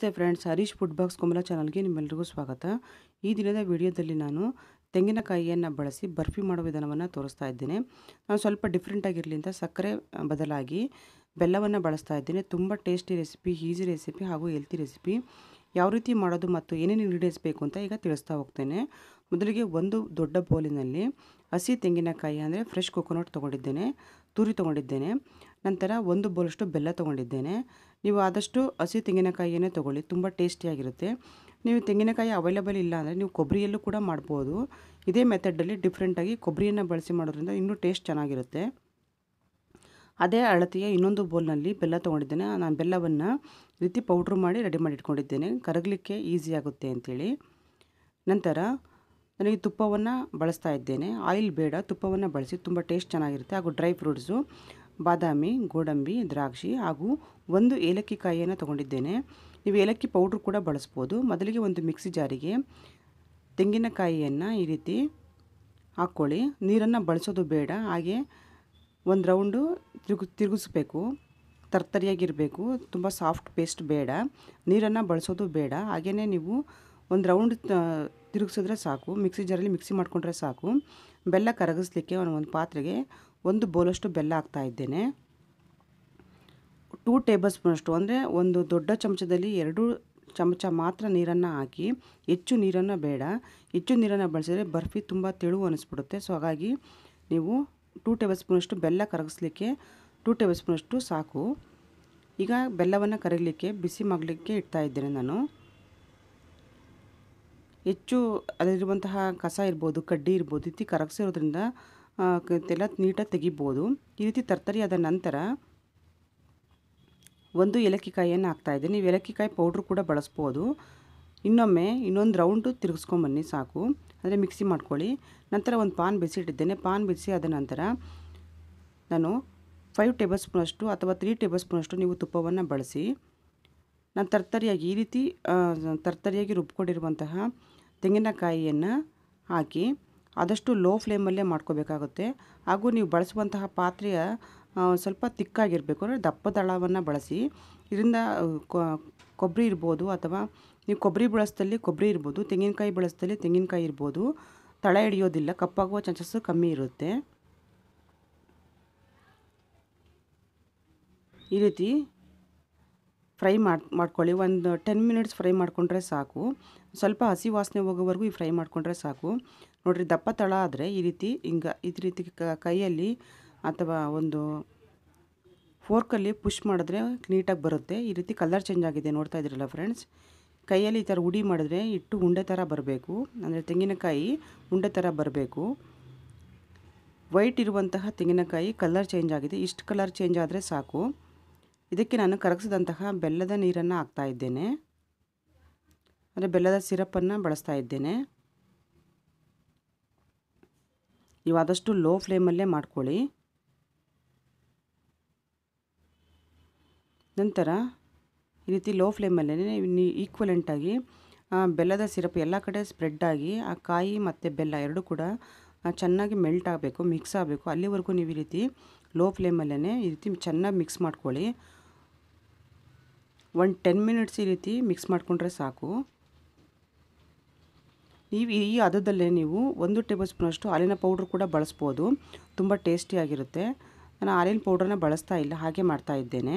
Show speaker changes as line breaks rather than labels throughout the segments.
ನಮಸ್ತೆ friends Harish food box Kumbla ಚಾನಲ್ಗೆ ನಿಮ್ಮೆಲ್ಲರಿಗೂ ಸ್ವಾಗತ ಈ ದಿನದ ವಿಡಿಯೋದಲ್ಲಿ ನಾನು ತೆಂಗಿನಕಾಯಿಯನ್ನು ಬಳಸಿ ಬರ್ಫಿ ಮಾಡೋ ವಿಧಾನವನ್ನು ತೋರಿಸ್ತಾ ಇದ್ದೇನೆ ನಾನು ಸ್ವಲ್ಪ ಡಿಫ್ರೆಂಟ್ ಅಂತ ಸಕ್ಕರೆ ಬದಲಾಗಿ ಬೆಲ್ಲವನ್ನು ಬಳಸ್ತಾ ಇದ್ದೇನೆ ತುಂಬ ಟೇಸ್ಟಿ ರೆಸಿಪಿ ಈಸಿ ರೆಸಿಪಿ ಹಾಗೂ ಹೆಲ್ತಿ ರೆಸಿಪಿ ಯಾವ ರೀತಿ ಮಾಡೋದು ಮತ್ತು ಏನೇನು ಇಂಗ್ರೀಡಿಯೆಂಟ್ಸ್ ಬೇಕು ಅಂತ ಈಗ ತಿಳಿಸ್ತಾ ಹೋಗ್ತೇನೆ ಮೊದಲಿಗೆ ಒಂದು ದೊಡ್ಡ ಬೌಲಿನಲ್ಲಿ ಹಸಿ ತೆಂಗಿನಕಾಯಿ ಅಂದರೆ ಫ್ರೆಶ್ ಕೊಕೊನಟ್ ತೊಗೊಂಡಿದ್ದೇನೆ ತುರಿ ತೊಗೊಂಡಿದ್ದೇನೆ ನಂತರ ಒಂದು ಬೌಲಷ್ಟು ಬೆಲ್ಲ ತೊಗೊಂಡಿದ್ದೇನೆ ನೀವು ಆದಷ್ಟು ಹಸಿ ತೆಂಗಿನಕಾಯಿಯೇ ತೊಗೊಳ್ಳಿ ತುಂಬ ಟೇಸ್ಟಿಯಾಗಿರುತ್ತೆ ನೀವು ತೆಂಗಿನಕಾಯಿ ಅವೈಲೇಬಲ್ ಇಲ್ಲ ಅಂದರೆ ನೀವು ಕೊಬ್ಬರಿಯಲ್ಲೂ ಕೂಡ ಮಾಡ್ಬೋದು ಇದೇ ಮೆಥಡಲ್ಲಿ ಡಿಫ್ರೆಂಟಾಗಿ ಕೊಬ್ಬರಿಯನ್ನು ಬಳಸಿ ಮಾಡೋದ್ರಿಂದ ಇನ್ನೂ ಟೇಸ್ಟ್ ಚೆನ್ನಾಗಿರುತ್ತೆ ಅದೇ ಅಳತೆಯ ಇನ್ನೊಂದು ಬೌಲ್ನಲ್ಲಿ ಬೆಲ್ಲ ತೊಗೊಂಡಿದ್ದೇನೆ ನಾನು ಬೆಲ್ಲವನ್ನು ರೀತಿ ಪೌಡ್ರ್ ಮಾಡಿ ರೆಡಿ ಮಾಡಿ ಇಟ್ಕೊಂಡಿದ್ದೇನೆ ಕರಗಲಿಕ್ಕೆ ಈಸಿ ಆಗುತ್ತೆ ಅಂಥೇಳಿ ನಂತರ ನನಗೆ ತುಪ್ಪವನ್ನು ಬಳಸ್ತಾ ಇದ್ದೇನೆ ಆಯಿಲ್ ಬೇಡ ತುಪ್ಪವನ್ನು ಬಳಸಿ ತುಂಬ ಟೇಸ್ಟ್ ಚೆನ್ನಾಗಿರುತ್ತೆ ಹಾಗೂ ಡ್ರೈ ಫ್ರೂಟ್ಸು ಬಾದಾಮಿ ಗೋಡಂಬಿ ದ್ರಾಕ್ಷಿ ಹಾಗೂ ಒಂದು ಏಲಕ್ಕಿ ಕಾಯಿಯನ್ನು ತೊಗೊಂಡಿದ್ದೇನೆ ನೀವು ಏಲಕ್ಕಿ ಪೌಡ್ರ್ ಕೂಡ ಬಳಸ್ಬೋದು ಮೊದಲಿಗೆ ಒಂದು ಮಿಕ್ಸಿ ಜಾರಿಗೆ ತೆಂಗಿನಕಾಯಿಯನ್ನು ಈ ರೀತಿ ಹಾಕ್ಕೊಳ್ಳಿ ನೀರನ್ನು ಬಳಸೋದು ಬೇಡ ಹಾಗೆ ಒಂದು ರೌಂಡು ತಿರುಗ ತಿರುಗಿಸ್ಬೇಕು ತರ್ತರಿಯಾಗಿರಬೇಕು ತುಂಬ ಸಾಫ್ಟ್ ಪೇಸ್ಟ್ ಬೇಡ ನೀರನ್ನು ಬಳಸೋದು ಬೇಡ ಹಾಗೆಯೇ ನೀವು ಒಂದು ರೌಂಡ್ ತಿರುಗಿಸಿದ್ರೆ ಸಾಕು ಮಿಕ್ಸಿ ಜಾರಲ್ಲಿ ಮಿಕ್ಸಿ ಮಾಡಿಕೊಂಡ್ರೆ ಸಾಕು ಬೆಲ್ಲ ಕರಗಿಸ್ಲಿಕ್ಕೆ ಒಂದು ಪಾತ್ರೆಗೆ ಒಂದು ಬೌಲಷ್ಟು ಬೆಲ್ಲ ಹಾಕ್ತಾ ಇದ್ದೇನೆ ಟೂ ಟೇಬಲ್ ಸ್ಪೂನಷ್ಟು ಅಂದರೆ ಒಂದು ದೊಡ್ಡ ಚಮಚದಲ್ಲಿ ಎರಡು ಚಮಚ ಮಾತ್ರ ನೀರನ್ನು ಹಾಕಿ ಹೆಚ್ಚು ನೀರನ್ನು ಬೇಡ ಹೆಚ್ಚು ನೀರನ್ನು ಬಳಸಿದರೆ ಬರ್ಫಿ ತುಂಬ ತೆಳು ಅನಿಸ್ಬಿಡುತ್ತೆ ಸೊ ಹಾಗಾಗಿ ನೀವು ಟೂ ಟೇಬಲ್ ಸ್ಪೂನಷ್ಟು ಬೆಲ್ಲ ಕರಗಿಸ್ಲಿಕ್ಕೆ ಟೂ ಟೇಬಲ್ ಸ್ಪೂನಷ್ಟು ಸಾಕು ಈಗ ಬೆಲ್ಲವನ್ನು ಕರಗಲಿಕ್ಕೆ ಬಿಸಿ ಮಾಡಲಿಕ್ಕೆ ಇಡ್ತಾ ಇದ್ದೇನೆ ನಾನು ಹೆಚ್ಚು ಅದರಿರುವಂತಹ ಕಸ ಇರ್ಬೋದು ಕಡ್ಡಿ ಇರ್ಬೋದು ಇತ್ತಿ ಕರಗಿಸಿರೋದ್ರಿಂದ ಎಲ್ಲ ನೀಟಾಗಿ ತೆಗಿಬೋದು ಈ ರೀತಿ ತರ್ತರಿ ಆದ ನಂತರ ಒಂದು ಹಾಕ್ತಾ ಇದ್ದೀನಿ ನೀವು ಏಲಕ್ಕಿಕಾಯಿ ಪೌಡ್ರ್ ಕೂಡ ಬಳಸ್ಬೋದು ಇನ್ನೊಮ್ಮೆ ಇನ್ನೊಂದು ರೌಂಡು ತಿರುಗಿಸ್ಕೊಂಬನ್ನಿ ಸಾಕು ಅಂದರೆ ಮಿಕ್ಸಿ ಮಾಡ್ಕೊಳ್ಳಿ ನಂತರ ಒಂದು ಪಾನ್ ಬಿಸಿಟ್ಟಿದ್ದೇನೆ ಪಾನ್ ಬಿಸಿ ಆದ ನಂತರ ನಾನು ಫೈವ್ ಟೇಬಲ್ ಸ್ಪೂನಷ್ಟು ಅಥವಾ ತ್ರೀ ಟೇಬಲ್ ಸ್ಪೂನಷ್ಟು ನೀವು ತುಪ್ಪವನ್ನು ಬಳಸಿ ನಾನು ತರ್ತರಿಯಾಗಿ ಈ ರೀತಿ ತರ್ತರಿಯಾಗಿ ರುಬ್ಕೊಂಡಿರುವಂತಹ ತೆಂಗಿನಕಾಯಿಯನ್ನು ಹಾಕಿ ಆದಷ್ಟು ಲೋ ಫ್ಲೇಮಲ್ಲೇ ಮಾಡ್ಕೋಬೇಕಾಗುತ್ತೆ ಹಾಗೂ ನೀವು ಬಳಸುವಂತಹ ಪಾತ್ರೆಯ ಸ್ವಲ್ಪ ತಿಕ್ಕಾಗಿರಬೇಕು ಅಂದರೆ ದಪ್ಪ ದಳವನ್ನು ಬಳಸಿ ಇದರಿಂದ ಕೊಬ್ಬರಿ ಇರ್ಬೋದು ಅಥವಾ ನೀವು ಕೊಬ್ಬರಿ ಬಳಸದಲ್ಲಿ ಕೊಬ್ಬರಿ ಇರ್ಬೋದು ತೆಂಗಿನಕಾಯಿ ಬಳಸದಲ್ಲಿ ತೆಂಗಿನಕಾಯಿ ಇರ್ಬೋದು ತಳ ಹಿಡಿಯೋದಿಲ್ಲ ಕಪ್ಪಾಗುವ ಚಾನ್ಸಸ್ಸು ಕಮ್ಮಿ ಇರುತ್ತೆ ಈ ರೀತಿ ಫ್ರೈ ಮಾಡಿ ಮಾಡ್ಕೊಳ್ಳಿ ಒಂದು ಟೆನ್ ಮಿನಿಟ್ಸ್ ಫ್ರೈ ಮಾಡಿಕೊಂಡ್ರೆ ಸಾಕು ಸ್ವಲ್ಪ ಹಸಿ ವಾಸನೆ ಹೋಗೋವರೆಗೂ ಈ ಫ್ರೈ ಮಾಡಿಕೊಂಡ್ರೆ ಸಾಕು ನೋಡಿರಿ ದಪ್ಪ ತಳ ಆದರೆ ಈ ರೀತಿ ಹಿಂಗ ಈ ರೀತಿ ಕೈಯಲ್ಲಿ ಅಥವಾ ಒಂದು ಫೋರ್ಕಲ್ಲಿ ಪುಷ್ ಮಾಡಿದ್ರೆ ನೀಟಾಗಿ ಬರುತ್ತೆ ಈ ರೀತಿ ಕಲರ್ ಚೇಂಜ್ ಆಗಿದೆ ನೋಡ್ತಾ ಇದ್ದೀರಲ್ಲ ಫ್ರೆಂಡ್ಸ್ ಕೈಯಲ್ಲಿ ಈ ಥರ ಉಡಿ ಮಾಡಿದ್ರೆ ಇಟ್ಟು ಉಂಡೆ ಥರ ಬರಬೇಕು ಅಂದರೆ ತೆಂಗಿನಕಾಯಿ ಉಂಡೆ ಥರ ಬರಬೇಕು ವೈಟ್ ಇರುವಂತಹ ತೆಂಗಿನಕಾಯಿ ಕಲರ್ ಚೇಂಜ್ ಆಗಿದೆ ಇಷ್ಟು ಕಲರ್ ಚೇಂಜ್ ಆದರೆ ಸಾಕು ಇದಕ್ಕೆ ನಾನು ಕರಗಿಸಿದಂತಹ ಬೆಲ್ಲದ ನೀರನ್ನು ಹಾಕ್ತಾ ಇದ್ದೇನೆ ಅಂದರೆ ಬೆಲ್ಲದ ಸಿರಪ್ಪನ್ನು ಬಳಸ್ತಾ ಇದ್ದೇನೆ ನೀವು ಆದಷ್ಟು ಲೋ ಫ್ಲೇಮಲ್ಲೇ ಮಾಡ್ಕೊಳ್ಳಿ ನಂತರ ಈ ರೀತಿ ಲೋ ಫ್ಲೇಮಲ್ಲೇ ಈಕ್ವಲೆಂಟಾಗಿ ಬೆಲ್ಲದ ಸಿರಪ್ ಎಲ್ಲ ಕಡೆ ಸ್ಪ್ರೆಡ್ ಆಗಿ ಆ ಕಾಯಿ ಮತ್ತು ಬೆಲ್ಲ ಎರಡೂ ಕೂಡ ಚೆನ್ನಾಗಿ ಮೆಲ್ಟ್ ಆಗಬೇಕು ಮಿಕ್ಸ್ ಆಗಬೇಕು ಅಲ್ಲಿವರೆಗೂ ನೀವು ಈ ರೀತಿ ಲೋ ಫ್ಲೇಮಲ್ಲೇ ಈ ರೀತಿ ಚೆನ್ನಾಗಿ ಮಿಕ್ಸ್ ಮಾಡ್ಕೊಳ್ಳಿ ಒಂದು ಟೆನ್ ಮಿನಿಟ್ಸ್ ಈ ರೀತಿ ಮಿಕ್ಸ್ ಮಾಡಿಕೊಂಡ್ರೆ ಸಾಕು ನೀವು ಈ ಹದದಲ್ಲೇ ನೀವು ಒಂದು ಟೇಬಲ್ ಸ್ಪೂನಷ್ಟು ಹಾಲಿನ ಪೌಡ್ರ್ ಕೂಡ ಬಳಸ್ಬೋದು ತುಂಬ ಟೇಸ್ಟಿಯಾಗಿರುತ್ತೆ ನಾನು ಹಾಲಿನ ಪೌಡ್ರನ್ನ ಬಳಸ್ತಾ ಇಲ್ಲ ಹಾಗೆ ಮಾಡ್ತಾ ಇದ್ದೇನೆ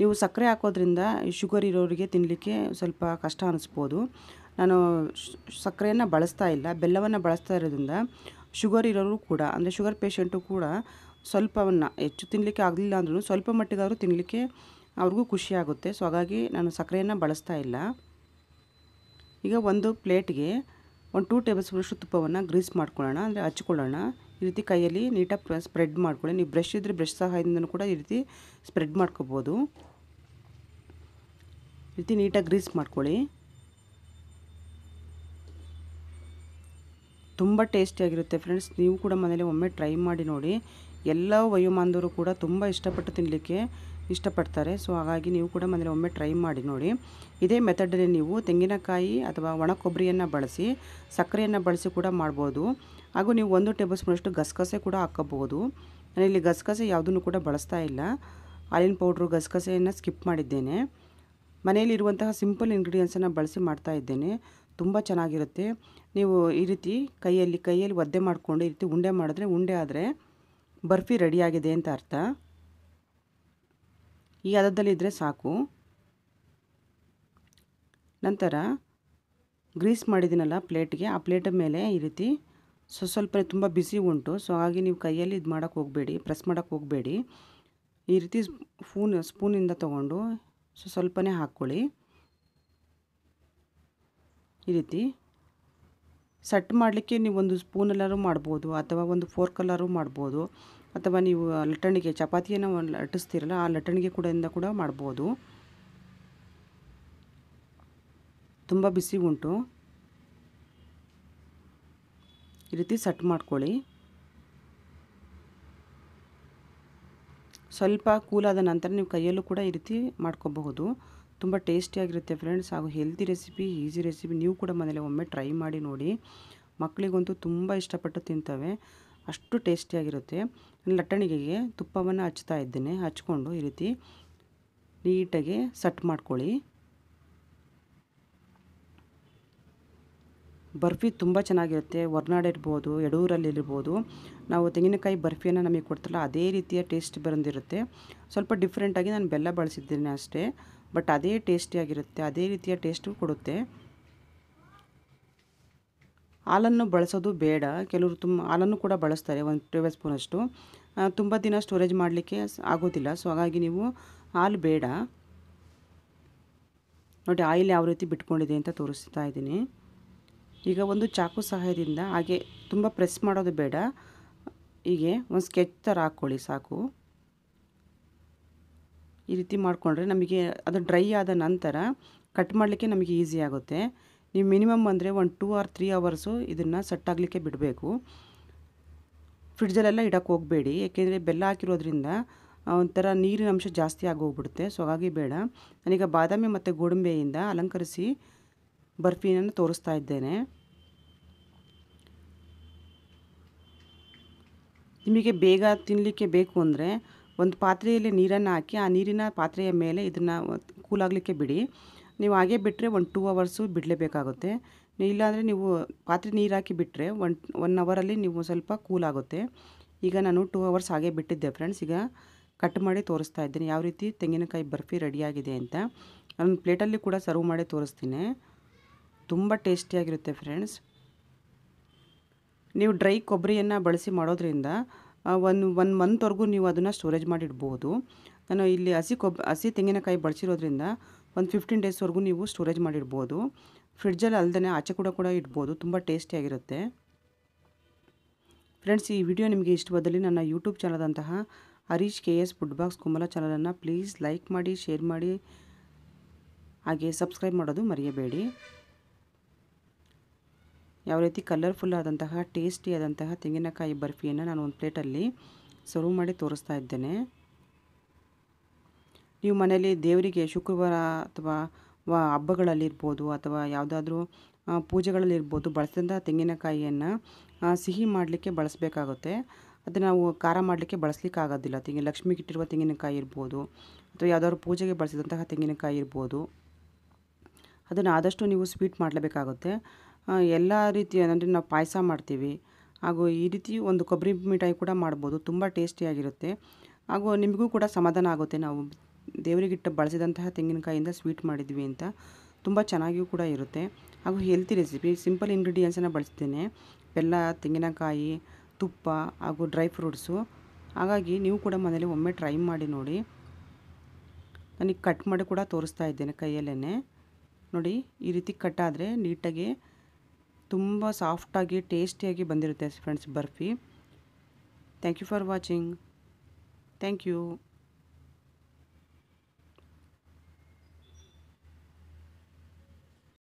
ನೀವು ಸಕ್ಕರೆ ಹಾಕೋದ್ರಿಂದ ಶುಗರ್ ಇರೋರಿಗೆ ತಿನ್ನಲಿಕ್ಕೆ ಸ್ವಲ್ಪ ಕಷ್ಟ ಅನಿಸ್ಬೋದು ನಾನು ಸಕ್ಕರೆಯನ್ನು ಬಳಸ್ತಾ ಇಲ್ಲ ಬೆಲ್ಲವನ್ನು ಬಳಸ್ತಾ ಇರೋದ್ರಿಂದ ಶುಗರ್ ಇರೋರು ಕೂಡ ಅಂದರೆ ಶುಗರ್ ಪೇಷಂಟು ಕೂಡ ಸ್ವಲ್ಪವನ್ನು ಹೆಚ್ಚು ತಿನ್ನಲಿಕ್ಕೆ ಆಗಲಿಲ್ಲ ಅಂದ್ರೂ ಸ್ವಲ್ಪ ಮಟ್ಟಿಗಾದರೂ ತಿನ್ನಲಿಕ್ಕೆ ಅವ್ರಿಗೂ ಖುಷಿಯಾಗುತ್ತೆ ಸೊ ಹಾಗಾಗಿ ನಾನು ಸಕ್ಕರೆಯನ್ನು ಬಳಸ್ತಾ ಇಲ್ಲ ಈಗ ಒಂದು ಪ್ಲೇಟ್ಗೆ ಒಂದು ಟೂ ಟೇಬಲ್ ಸ್ಪೂನಷ್ಟು ತುಪ್ಪವನ್ನು ಗ್ರೀಸ್ ಮಾಡ್ಕೊಳ್ಳೋಣ ಅಂದರೆ ಹಚ್ಕೊಳ್ಳೋಣ ಈ ರೀತಿ ಕೈಯಲ್ಲಿ ನೀಟಾಗಿ ಸ್ಪ್ರೆಡ್ ಮಾಡ್ಕೊಳ್ಳಿ ನೀವು ಬ್ರಷ್ ಇದ್ದರೆ ಬ್ರಷ್ ಸಹಾಯದಿಂದ ಕೂಡ ಈ ರೀತಿ ಸ್ಪ್ರೆಡ್ ಮಾಡ್ಕೋಬೋದು ಈ ರೀತಿ ನೀಟಾಗಿ ಗ್ರೀಸ್ ಮಾಡ್ಕೊಳ್ಳಿ ತುಂಬ ಟೇಸ್ಟಿಯಾಗಿರುತ್ತೆ ಫ್ರೆಂಡ್ಸ್ ನೀವು ಕೂಡ ಮನೇಲಿ ಒಮ್ಮೆ ಟ್ರೈ ಮಾಡಿ ನೋಡಿ ಎಲ್ಲ ವಯೋಮಾನದವರು ಕೂಡ ತುಂಬ ಇಷ್ಟಪಟ್ಟು ತಿನ್ನಲಿಕ್ಕೆ ಇಷ್ಟಪಡ್ತಾರೆ ಸೊ ಹಾಗಾಗಿ ನೀವು ಕೂಡ ಮನೇಲಿ ಒಮ್ಮೆ ಟ್ರೈ ಮಾಡಿ ನೋಡಿ ಇದೇ ಮೆಥಡಲ್ಲಿ ನೀವು ತೆಂಗಿನಕಾಯಿ ಅಥವಾ ಒಣ ಕೊಬ್ಬರಿಯನ್ನು ಬಳಸಿ ಸಕ್ಕರೆಯನ್ನು ಬಳಸಿ ಕೂಡ ಮಾಡ್ಬೋದು ಹಾಗೂ ನೀವು ಒಂದು ಟೇಬಲ್ ಸ್ಪೂನಷ್ಟು ಗಸಗಸೆ ಕೂಡ ಹಾಕಬಹುದು ಇಲ್ಲಿ ಗಸಗಸೆ ಯಾವುದನ್ನು ಕೂಡ ಬಳಸ್ತಾ ಇಲ್ಲ ಆಲಿನ್ ಪೌಡ್ರು ಗಸಗಸೆಯನ್ನು ಸ್ಕಿಪ್ ಮಾಡಿದ್ದೇನೆ ಮನೆಯಲ್ಲಿರುವಂತಹ ಸಿಂಪಲ್ ಇಂಗ್ರೀಡಿಯೆಂಟ್ಸನ್ನು ಬಳಸಿ ಮಾಡ್ತಾ ಇದ್ದೇನೆ ತುಂಬ ಚೆನ್ನಾಗಿರುತ್ತೆ ನೀವು ಈ ರೀತಿ ಕೈಯಲ್ಲಿ ಕೈಯಲ್ಲಿ ಒದ್ದೆ ಮಾಡಿಕೊಂಡು ಈ ರೀತಿ ಉಂಡೆ ಮಾಡಿದ್ರೆ ಉಂಡೆ ಆದರೆ ಬರ್ಫಿ ರೆಡಿಯಾಗಿದೆ ಅಂತ ಅರ್ಥ ಈ ಇದ್ದರೆ ಸಾಕು ನಂತರ ಗ್ರೀಸ್ ಮಾಡಿದ್ದೀನಲ್ಲ ಪ್ಲೇಟ್ಗೆ ಆ ಪ್ಲೇಟ್ ಮೇಲೆ ಈ ರೀತಿ ಸೊ ಸ್ವಲ್ಪ ತುಂಬ ಬಿಸಿ ಉಂಟು ಸೊ ಹಾಗೆ ನೀವು ಕೈಯಲ್ಲಿ ಇದು ಮಾಡೋಕ್ಕೆ ಹೋಗಬೇಡಿ ಪ್ರೆಸ್ ಮಾಡೋಕ್ಕೆ ಹೋಗಬೇಡಿ ಈ ರೀತಿ ಸ್ಪೂನ್ ಸ್ಪೂನಿಂದ ತೊಗೊಂಡು ಸೊ ಸ್ವಲ್ಪನೇ ಹಾಕ್ಕೊಳ್ಳಿ ಈ ರೀತಿ ಸಟ್ ಮಾಡಲಿಕ್ಕೆ ನೀವು ಒಂದು ಸ್ಪೂನಲ್ಲಾರು ಮಾಡ್ಬೋದು ಅಥವಾ ಒಂದು ಫೋರ್ಕಲ್ಲಾರು ಮಾಡ್ಬೋದು ಅಥವಾ ನೀವು ಲಟ್ಟಣಿಗೆ ಚಪಾತಿಯನ್ನು ಲಟ್ಟಿಸ್ತೀರಲ್ಲ ಆ ಲಟ್ಟಣಿಗೆ ಕೂಡ ಇಂದ ಕೂಡ ಮಾಡ್ಬೋದು ತುಂಬ ಬಿಸಿ ಉಂಟು ಈ ರೀತಿ ಸಟ್ ಮಾಡ್ಕೊಳ್ಳಿ ಸ್ವಲ್ಪ ಕೂಲಾದ ನಂತರ ನೀವು ಕೈಯಲ್ಲೂ ಕೂಡ ಈ ರೀತಿ ಮಾಡ್ಕೋಬಹುದು ತುಂಬ ಟೇಸ್ಟಿಯಾಗಿರುತ್ತೆ ಫ್ರೆಂಡ್ಸ್ ಹಾಗೂ ಹೆಲ್ತಿ ರೆಸಿಪಿ ಈಸಿ ರೆಸಿಪಿ ನೀವು ಕೂಡ ಮನೇಲಿ ಒಮ್ಮೆ ಟ್ರೈ ಮಾಡಿ ನೋಡಿ ಮಕ್ಕಳಿಗಂತೂ ತುಂಬ ಇಷ್ಟಪಟ್ಟು ತಿಂತವೆ ಅಷ್ಟು ಟೇಸ್ಟಿಯಾಗಿರುತ್ತೆ ಲಟ್ಟಣಿಗೆಗೆ ತುಪ್ಪವನ್ನು ಹಚ್ತಾ ಇದ್ದೇನೆ ಹಚ್ಕೊಂಡು ಈ ರೀತಿ ನೀಟಾಗಿ ಸಟ್ ಮಾಡ್ಕೊಳ್ಳಿ ಬರ್ಫಿ ತುಂಬ ಚೆನ್ನಾಗಿರುತ್ತೆ ಇರ್ಬೋದು ಯಡೂರಲ್ಲಿರ್ಬೋದು ನಾವು ತೆಂಗಿನಕಾಯಿ ಬರ್ಫಿಯನ್ನು ನಮಗೆ ಕೊಡ್ತಲ್ಲ ಅದೇ ರೀತಿಯ ಟೇಸ್ಟ್ ಬಂದಿರುತ್ತೆ ಸ್ವಲ್ಪ ಡಿಫ್ರೆಂಟಾಗಿ ನಾನು ಬೆಲ್ಲ ಬಳಸಿದ್ದೀನಿ ಅಷ್ಟೇ ಬಟ್ ಅದೇ ಟೇಸ್ಟಿಯಾಗಿರುತ್ತೆ ಅದೇ ರೀತಿಯ ಟೇಸ್ಟು ಕೊಡುತ್ತೆ ಹಾಲನ್ನು ಬಳಸೋದು ಬೇಡ ಕೆಲವರು ತುಂಬ ಹಾಲನ್ನು ಕೂಡ ಬಳಸ್ತಾರೆ ಒಂದು ಟೇಬಲ್ ಸ್ಪೂನಷ್ಟು ತುಂಬ ದಿನ ಸ್ಟೋರೇಜ್ ಮಾಡಲಿಕ್ಕೆ ಆಗೋದಿಲ್ಲ ಸೊ ಹಾಗಾಗಿ ನೀವು ಹಾಲು ಬೇಡ ನೋಡಿ ಆಯಿಲ್ ಯಾವ ರೀತಿ ಬಿಟ್ಕೊಂಡಿದೆ ಅಂತ ತೋರಿಸ್ತಾ ಇದ್ದೀನಿ ಈಗ ಒಂದು ಚಾಕು ಸಹಾಯದಿಂದ ಹಾಗೆ ತುಂಬ ಪ್ರೆಸ್ ಮಾಡೋದು ಬೇಡ ಹೀಗೆ ಒಂದು ಸ್ಕೆಚ್ ಥರ ಹಾಕ್ಕೊಳ್ಳಿ ಸಾಕು ಈ ರೀತಿ ಮಾಡಿಕೊಂಡ್ರೆ ನಮಗೆ ಅದು ಡ್ರೈ ಆದ ನಂತರ ಕಟ್ ಮಾಡಲಿಕ್ಕೆ ನಮಗೆ ಈಸಿ ಆಗುತ್ತೆ ನೀವು ಮಿನಿಮಮ್ ಅಂದರೆ ಒಂದು ಟೂ ಆರ್ ತ್ರೀ ಅವರ್ಸು ಇದನ್ನು ಸೆಟ್ ಆಗಲಿಕ್ಕೆ ಬಿಡಬೇಕು ಫ್ರಿಡ್ಜಲ್ಲೆಲ್ಲ ಇಡಕ್ಕೆ ಹೋಗಬೇಡಿ ಏಕೆಂದರೆ ಬೆಲ್ಲ ಹಾಕಿರೋದ್ರಿಂದ ಒಂಥರ ನೀರಿನ ಅಂಶ ಜಾಸ್ತಿ ಆಗೋಗ್ಬಿಡುತ್ತೆ ಸೊ ಹಾಗಾಗಿ ಬೇಡ ನಾನೀಗ ಬಾದಾಮಿ ಮತ್ತು ಗೋಡಂಬೆಯಿಂದ ಅಲಂಕರಿಸಿ ಬರ್ಫಿನನ್ನು ತೋರಿಸ್ತಾ ಇದ್ದೇನೆ ನಿಮಗೆ ಬೇಗ ತಿನ್ನಲಿಕ್ಕೆ ಬೇಕು ಅಂದರೆ ಒಂದು ಪಾತ್ರೆಯಲ್ಲಿ ನೀರನ್ನು ಹಾಕಿ ಆ ನೀರಿನ ಪಾತ್ರೆಯ ಮೇಲೆ ಇದನ್ನು ಕೂಲಾಗಲಿಕ್ಕೆ ಬಿಡಿ ನೀವು ಹಾಗೆ ಬಿಟ್ಟರೆ ಒಂದು ಟೂ ಅವರ್ಸು ಬಿಡಲೇಬೇಕಾಗುತ್ತೆ ಇಲ್ಲಾಂದರೆ ನೀವು ಪಾತ್ರೆ ನೀರು ಹಾಕಿ ಬಿಟ್ಟರೆ ಒನ್ ಒನ್ ಅವರಲ್ಲಿ ನೀವು ಸ್ವಲ್ಪ ಕೂಲ್ ಆಗುತ್ತೆ ಈಗ ನಾನು ಟೂ ಅವರ್ಸ್ ಹಾಗೆ ಬಿಟ್ಟಿದ್ದೆ ಫ್ರೆಂಡ್ಸ್ ಈಗ ಕಟ್ ಮಾಡಿ ತೋರಿಸ್ತಾ ಇದ್ದೀನಿ ಯಾವ ರೀತಿ ತೆಂಗಿನಕಾಯಿ ಬರ್ಫಿ ರೆಡಿಯಾಗಿದೆ ಅಂತ ನಾನು ಪ್ಲೇಟಲ್ಲಿ ಕೂಡ ಸರ್ವ್ ಮಾಡಿ ತೋರಿಸ್ತೀನಿ ತುಂಬ ಟೇಸ್ಟಿಯಾಗಿರುತ್ತೆ ಫ್ರೆಂಡ್ಸ್ ನೀವು ಡ್ರೈ ಕೊಬ್ಬರಿಯನ್ನು ಬಳಸಿ ಮಾಡೋದ್ರಿಂದ ಒಂದು ಒನ್ ಮಂತ್ವರೆಗೂ ನೀವು ಅದನ್ನು ಸ್ಟೋರೇಜ್ ಮಾಡಿಡ್ಬೋದು ನಾನು ಇಲ್ಲಿ ಹಸಿ ಕೊಬ್ಬ ಹಸಿ ತೆಂಗಿನಕಾಯಿ ಬಳಸಿರೋದ್ರಿಂದ ಒಂದು ಫಿಫ್ಟೀನ್ ಡೇಸ್ವರೆಗೂ ನೀವು ಸ್ಟೋರೇಜ್ ಮಾಡಿಡ್ಬೋದು ಫ್ರಿಡ್ಜಲ್ಲಿ ಅಲ್ಲದೆ ಆಚೆ ಕೂಡ ಕೂಡ ಇಡ್ಬೋದು ತುಂಬ ಟೇಸ್ಟಿಯಾಗಿರುತ್ತೆ ಫ್ರೆಂಡ್ಸ್ ಈ ವಿಡಿಯೋ ನಿಮಗೆ ಇಷ್ಟವಾದಲ್ಲಿ ನನ್ನ ಯೂಟ್ಯೂಬ್ ಚಾನಲ್ದಂತಹ Harish K S food box Kumbla ಚಾನಲನ್ನು ಪ್ಲೀಸ್ ಲೈಕ್ ಮಾಡಿ ಶೇರ್ ಮಾಡಿ ಹಾಗೆ ಸಬ್ಸ್ಕ್ರೈಬ್ ಮಾಡೋದು ಮರೆಯಬೇಡಿ ಯಾವ ರೀತಿ ಕಲರ್ಫುಲ್ ಆದಂತಹ ಟೇಸ್ಟಿಯಾದಂತಹ ತೆಂಗಿನಕಾಯಿ ಬರ್ಫಿಯನ್ನು ನಾನು ಒಂದು ಪ್ಲೇಟಲ್ಲಿ ಸರ್ವ್ ಮಾಡಿ ತೋರಿಸ್ತಾ ಇದ್ದೇನೆ ನೀವು ಮನೆಯಲ್ಲಿ ದೇವರಿಗೆ ಶುಕ್ರವಾರ ಅಥವಾ ಹಬ್ಬಗಳಲ್ಲಿರ್ಬೋದು ಅಥವಾ ಯಾವುದಾದ್ರೂ ಪೂಜೆಗಳಲ್ಲಿರ್ಬೋದು ಬಳಸಿದಂಥ ತೆಂಗಿನಕಾಯಿಯನ್ನು ಸಿಹಿ ಮಾಡಲಿಕ್ಕೆ ಬಳಸಬೇಕಾಗುತ್ತೆ ಅದನ್ನು ನಾವು ಖಾರ ಮಾಡಲಿಕ್ಕೆ ಬಳಸಲಿಕ್ಕೆ ಆಗೋದಿಲ್ಲ ತೆಂಗಿನ ಲಕ್ಷ್ಮಿಗೆ ಇಟ್ಟಿರುವ ತೆಂಗಿನಕಾಯಿ ಇರ್ಬೋದು ಅಥವಾ ಯಾವುದಾದ್ರು ಪೂಜೆಗೆ ಬಳಸಿದಂತಹ ತೆಂಗಿನಕಾಯಿ ಇರ್ಬೋದು ಅದನ್ನು ಆದಷ್ಟು ನೀವು ಸ್ವೀಟ್ ಮಾಡಲೇಬೇಕಾಗುತ್ತೆ ಎಲ್ಲ ರೀತಿಯ ಅಂದರೆ ನಾವು ಪಾಯಸ ಮಾಡ್ತೀವಿ ಹಾಗೂ ಈ ರೀತಿ ಒಂದು ಕೊಬ್ಬರಿ ಮಿಠಾಯಿ ಕೂಡ ಮಾಡ್ಬೋದು ತುಂಬ ಟೇಸ್ಟಿಯಾಗಿರುತ್ತೆ ಹಾಗೂ ನಿಮಗೂ ಕೂಡ ಸಮಾಧಾನ ಆಗುತ್ತೆ ನಾವು ದೇವರಿಗಿಟ್ಟು ಬಳಸಿದಂತಹ ತೆಂಗಿನಕಾಯಿಂದ ಸ್ವೀಟ್ ಮಾಡಿದ್ವಿ ಅಂತ ತುಂಬ ಚೆನ್ನಾಗಿಯೂ ಕೂಡ ಇರುತ್ತೆ ಹಾಗೂ ಹೆಲ್ತಿ ರೆಸಿಪಿ ಸಿಂಪಲ್ ಇಂಗ್ರೀಡಿಯೆಂಟ್ಸನ್ನು ಬಳಸ್ತೀನಿ ಬೆಲ್ಲ ತೆಂಗಿನಕಾಯಿ ತುಪ್ಪ ಹಾಗೂ ಡ್ರೈ ಫ್ರೂಟ್ಸು ಹಾಗಾಗಿ ನೀವು ಕೂಡ ಮನೇಲಿ ಒಮ್ಮೆ ಟ್ರೈ ಮಾಡಿ ನೋಡಿ ನನಗೆ ಕಟ್ ಮಾಡಿ ಕೂಡ ತೋರಿಸ್ತಾ ಇದ್ದೇನೆ ಕೈಯಲ್ಲೇ ನೋಡಿ ಈ ರೀತಿ ಕಟ್ ಆದರೆ ನೀಟಾಗಿ ತುಂಬ ಸಾಫ್ಟಾಗಿ ಟೇಸ್ಟಿಯಾಗಿ ಬಂದಿರುತ್ತೆ friends barfi thank you for watching thank you